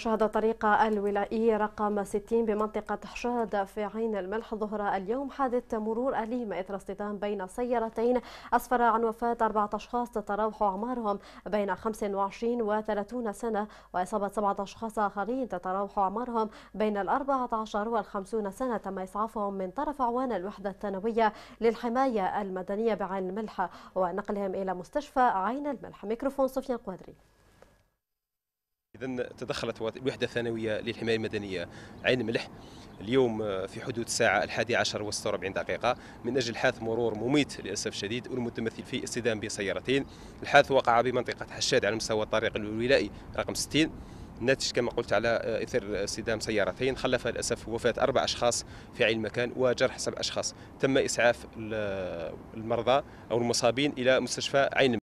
شهد طريق الولائي رقم 60 بمنطقة حشاد في عين الملح ظهر اليوم حادث مرور أليم إثر اصطدام بين سيارتين أسفر عن وفاة أربعة أشخاص تتراوح أعمارهم بين 25 و 30 سنة وإصابة سبعة أشخاص آخرين تتراوح أعمارهم بين ال 14 وال 50 سنة تم إسعافهم من طرف عوان الوحدة الثانوية للحماية المدنية بعين الملح ونقلهم إلى مستشفى عين الملح ميكروفون سفيان قادري إذا تدخلت وحدة ثانوية للحماية المدنية عين ملح اليوم آه، في حدود الساعة الحادية عشر و وربعين دقيقة من أجل حادث مرور مميت للأسف الشديد والمتمثل في اصطدام بسيارتين الحادث وقع بمنطقة حشاد على مستوى الطريق الولائي رقم 60 ناتج كما قلت على آه، اثر اصطدام سيارتين خلف للاسف وفاه اربع اشخاص في عين المكان وجرح سبع اشخاص تم اسعاف آه، المرضى او المصابين الى مستشفى عين